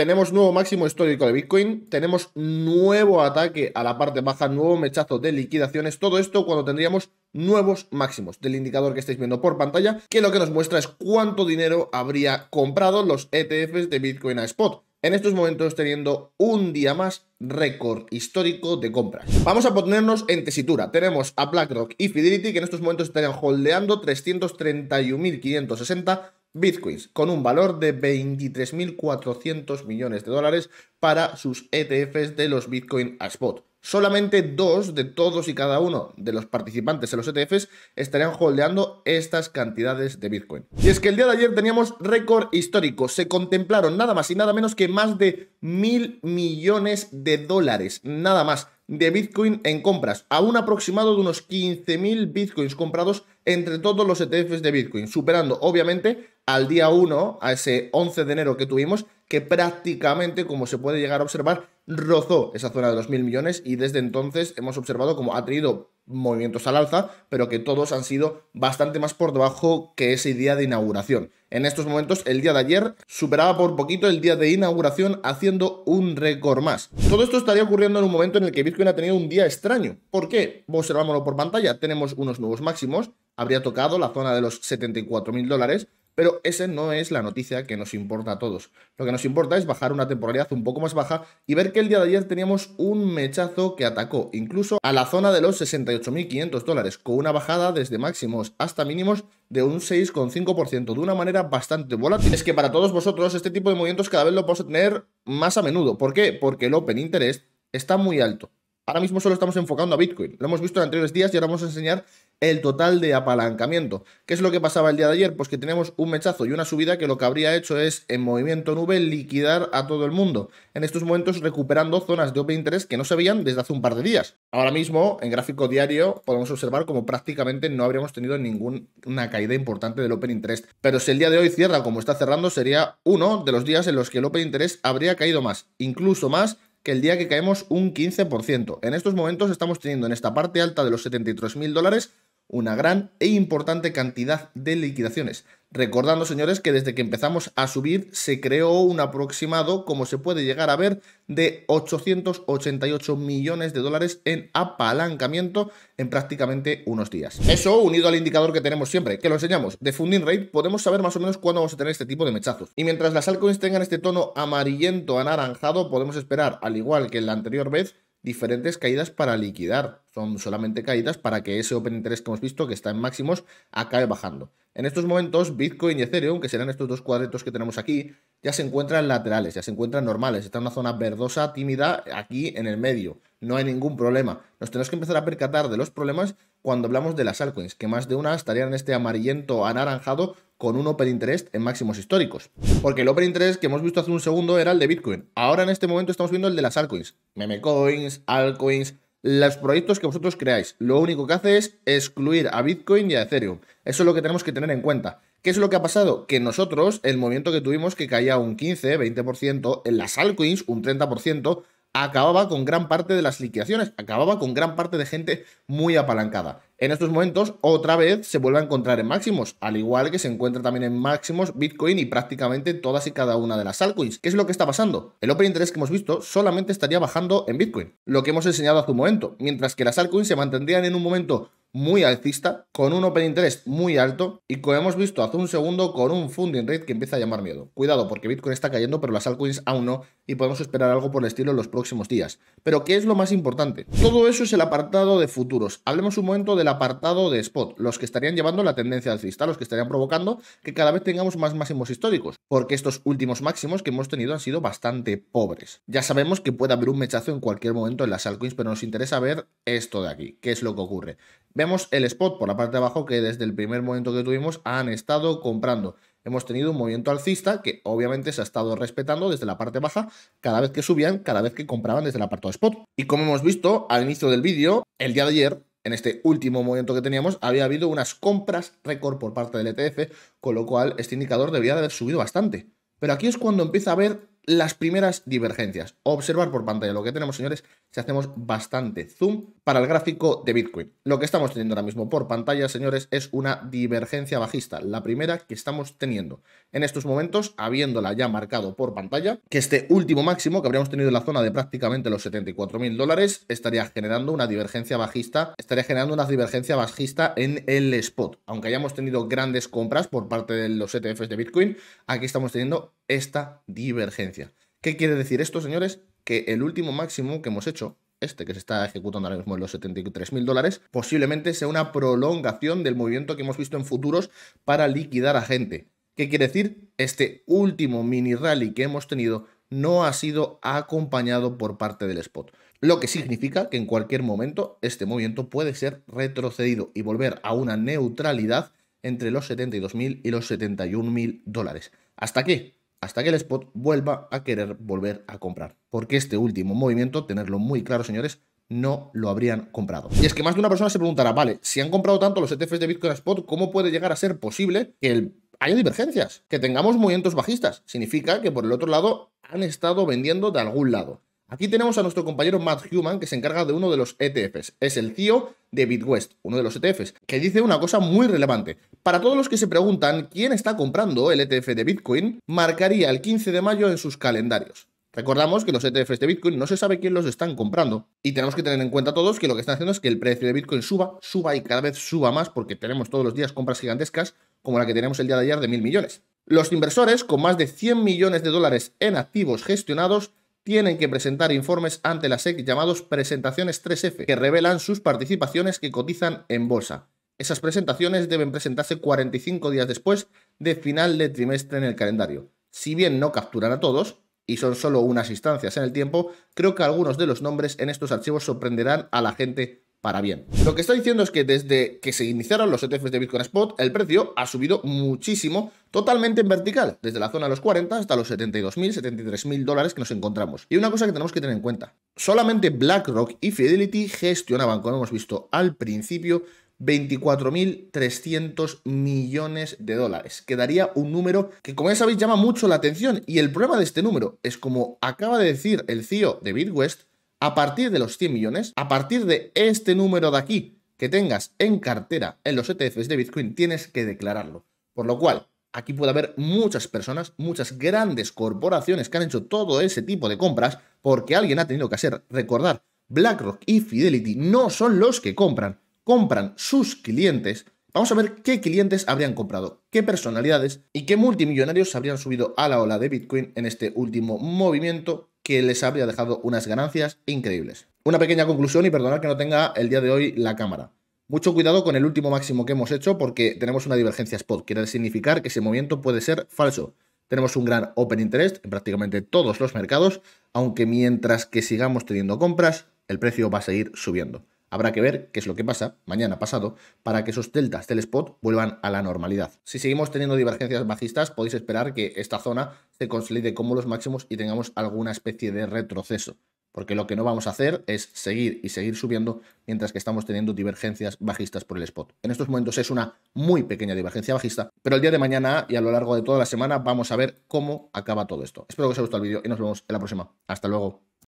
Tenemos nuevo máximo histórico de Bitcoin, tenemos nuevo ataque a la parte baja, nuevo mechazo de liquidaciones, todo esto cuando tendríamos nuevos máximos del indicador que estáis viendo por pantalla, que lo que nos muestra es cuánto dinero habría comprado los ETFs de Bitcoin a spot en estos momentos teniendo un día más récord histórico de compras. Vamos a ponernos en tesitura. Tenemos a BlackRock y Fidelity que en estos momentos estarían holdeando 331.560 Bitcoins, con un valor de 23.400 millones de dólares para sus ETFs de los Bitcoin a spot. Solamente dos de todos y cada uno de los participantes en los ETFs estarían holdeando estas cantidades de Bitcoin. Y es que el día de ayer teníamos récord histórico. Se contemplaron nada más y nada menos que más de mil millones de dólares. Nada más de Bitcoin en compras, a un aproximado de unos 15.000 Bitcoins comprados entre todos los ETFs de Bitcoin, superando obviamente al día 1, a ese 11 de enero que tuvimos, que prácticamente, como se puede llegar a observar, rozó esa zona de los mil millones y desde entonces hemos observado como ha tenido movimientos al alza, pero que todos han sido bastante más por debajo que ese día de inauguración. En estos momentos, el día de ayer superaba por poquito el día de inauguración haciendo un récord más. Todo esto estaría ocurriendo en un momento en el que Bitcoin ha tenido un día extraño. ¿Por qué? Pues observámoslo por pantalla. Tenemos unos nuevos máximos, habría tocado la zona de los 74 mil dólares, pero esa no es la noticia que nos importa a todos. Lo que nos importa es bajar una temporalidad un poco más baja y ver que el día de ayer teníamos un mechazo que atacó incluso a la zona de los 68.500 dólares, con una bajada desde máximos hasta mínimos de un 6,5%, de una manera bastante volátil. Es que para todos vosotros este tipo de movimientos cada vez lo a tener más a menudo. ¿Por qué? Porque el Open Interest está muy alto. Ahora mismo solo estamos enfocando a Bitcoin. Lo hemos visto en anteriores días y ahora vamos a enseñar el total de apalancamiento. ¿Qué es lo que pasaba el día de ayer? Pues que teníamos un mechazo y una subida que lo que habría hecho es en movimiento nube liquidar a todo el mundo. En estos momentos recuperando zonas de open Interest que no se veían desde hace un par de días. Ahora mismo en gráfico diario podemos observar como prácticamente no habríamos tenido ninguna caída importante del open interest. Pero si el día de hoy cierra como está cerrando sería uno de los días en los que el open interest habría caído más, incluso más que el día que caemos un 15%. En estos momentos estamos teniendo en esta parte alta de los 73.000 dólares una gran e importante cantidad de liquidaciones. Recordando, señores, que desde que empezamos a subir se creó un aproximado, como se puede llegar a ver, de 888 millones de dólares en apalancamiento en prácticamente unos días. Eso unido al indicador que tenemos siempre, que lo enseñamos, de funding rate, podemos saber más o menos cuándo vamos a tener este tipo de mechazos. Y mientras las altcoins tengan este tono amarillento anaranjado, podemos esperar, al igual que en la anterior vez, diferentes caídas para liquidar. Son solamente caídas para que ese open interest que hemos visto, que está en máximos, acabe bajando. En estos momentos, Bitcoin y Ethereum, que serán estos dos cuadritos que tenemos aquí, ya se encuentran laterales, ya se encuentran normales. Está en una zona verdosa, tímida, aquí en el medio. No hay ningún problema. Nos tenemos que empezar a percatar de los problemas cuando hablamos de las altcoins, que más de una estarían en este amarillento anaranjado con un open interest en máximos históricos. Porque el open interest que hemos visto hace un segundo era el de Bitcoin. Ahora en este momento estamos viendo el de las altcoins. Memecoins, altcoins, los proyectos que vosotros creáis. Lo único que hace es excluir a Bitcoin y a Ethereum. Eso es lo que tenemos que tener en cuenta. ¿Qué es lo que ha pasado? Que nosotros, el movimiento que tuvimos que caía un 15, 20%, en las altcoins un 30%, acababa con gran parte de las liquidaciones, acababa con gran parte de gente muy apalancada en estos momentos otra vez se vuelve a encontrar en máximos, al igual que se encuentra también en máximos Bitcoin y prácticamente todas y cada una de las altcoins. ¿Qué es lo que está pasando? El open interest que hemos visto solamente estaría bajando en Bitcoin, lo que hemos enseñado hace un momento, mientras que las altcoins se mantendrían en un momento muy alcista, con un open interest muy alto y como hemos visto hace un segundo con un funding rate que empieza a llamar miedo. Cuidado porque Bitcoin está cayendo pero las altcoins aún no y podemos esperar algo por el estilo en los próximos días. Pero ¿qué es lo más importante? Todo eso es el apartado de futuros. Hablemos un momento del apartado de spot, los que estarían llevando la tendencia alcista, los que estarían provocando que cada vez tengamos más máximos históricos, porque estos últimos máximos que hemos tenido han sido bastante pobres. Ya sabemos que puede haber un mechazo en cualquier momento en las altcoins, pero nos interesa ver esto de aquí, qué es lo que ocurre. Vemos el spot por la parte de abajo que desde el primer momento que tuvimos han estado comprando. Hemos tenido un movimiento alcista que obviamente se ha estado respetando desde la parte baja cada vez que subían, cada vez que compraban desde parte de spot. Y como hemos visto al inicio del vídeo, el día de ayer en este último momento que teníamos, había habido unas compras récord por parte del ETF, con lo cual este indicador debía de haber subido bastante. Pero aquí es cuando empieza a ver las primeras divergencias. Observar por pantalla lo que tenemos, señores, si hacemos bastante zoom para el gráfico de Bitcoin. Lo que estamos teniendo ahora mismo por pantalla, señores, es una divergencia bajista, la primera que estamos teniendo en estos momentos, habiéndola ya marcado por pantalla, que este último máximo que habríamos tenido en la zona de prácticamente los 74 mil dólares estaría generando una divergencia bajista, estaría generando una divergencia bajista en el spot. Aunque hayamos tenido grandes compras por parte de los ETFs de Bitcoin, aquí estamos teniendo esta divergencia. ¿Qué quiere decir esto, señores? Que el último máximo que hemos hecho, este que se está ejecutando ahora mismo en los 73 mil dólares, posiblemente sea una prolongación del movimiento que hemos visto en futuros para liquidar a gente. ¿Qué quiere decir? Este último mini rally que hemos tenido no ha sido acompañado por parte del spot. Lo que significa que en cualquier momento este movimiento puede ser retrocedido y volver a una neutralidad entre los 72.000 y los 71.000 dólares. Hasta qué? hasta que el spot vuelva a querer volver a comprar. Porque este último movimiento, tenerlo muy claro, señores, no lo habrían comprado. Y es que más de una persona se preguntará, vale, si han comprado tanto los ETFs de Bitcoin Spot, ¿cómo puede llegar a ser posible que haya divergencias? Que tengamos movimientos bajistas. Significa que por el otro lado han estado vendiendo de algún lado. Aquí tenemos a nuestro compañero Matt Human, que se encarga de uno de los ETFs. Es el tío e de BitWest, uno de los ETFs, que dice una cosa muy relevante. Para todos los que se preguntan quién está comprando el ETF de Bitcoin, marcaría el 15 de mayo en sus calendarios. Recordamos que los ETFs de Bitcoin no se sabe quién los están comprando y tenemos que tener en cuenta todos que lo que están haciendo es que el precio de Bitcoin suba, suba y cada vez suba más porque tenemos todos los días compras gigantescas como la que tenemos el día de ayer de mil millones. Los inversores con más de 100 millones de dólares en activos gestionados tienen que presentar informes ante la SEC llamados presentaciones 3F, que revelan sus participaciones que cotizan en bolsa. Esas presentaciones deben presentarse 45 días después de final de trimestre en el calendario. Si bien no capturan a todos, y son solo unas instancias en el tiempo, creo que algunos de los nombres en estos archivos sorprenderán a la gente para bien. Lo que está diciendo es que desde que se iniciaron los ETFs de Bitcoin Spot, el precio ha subido muchísimo, totalmente en vertical, desde la zona de los 40 hasta los 72.000, 73.000 dólares que nos encontramos. Y una cosa que tenemos que tener en cuenta, solamente BlackRock y Fidelity gestionaban, como hemos visto al principio, 24.300 millones de dólares. Quedaría un número que, como ya sabéis, llama mucho la atención. Y el problema de este número es, como acaba de decir el CEO de Bitwest, a partir de los 100 millones, a partir de este número de aquí que tengas en cartera en los ETFs de Bitcoin, tienes que declararlo. Por lo cual, aquí puede haber muchas personas, muchas grandes corporaciones que han hecho todo ese tipo de compras porque alguien ha tenido que hacer recordar, BlackRock y Fidelity no son los que compran, compran sus clientes. Vamos a ver qué clientes habrían comprado, qué personalidades y qué multimillonarios habrían subido a la ola de Bitcoin en este último movimiento que les habría dejado unas ganancias increíbles. Una pequeña conclusión y perdonad que no tenga el día de hoy la cámara. Mucho cuidado con el último máximo que hemos hecho porque tenemos una divergencia spot, quiere significar que ese movimiento puede ser falso. Tenemos un gran open interest en prácticamente todos los mercados, aunque mientras que sigamos teniendo compras, el precio va a seguir subiendo. Habrá que ver qué es lo que pasa mañana pasado para que esos deltas del spot vuelvan a la normalidad. Si seguimos teniendo divergencias bajistas, podéis esperar que esta zona se consolide como los máximos y tengamos alguna especie de retroceso. Porque lo que no vamos a hacer es seguir y seguir subiendo mientras que estamos teniendo divergencias bajistas por el spot. En estos momentos es una muy pequeña divergencia bajista, pero el día de mañana y a lo largo de toda la semana vamos a ver cómo acaba todo esto. Espero que os haya gustado el vídeo y nos vemos en la próxima. Hasta luego.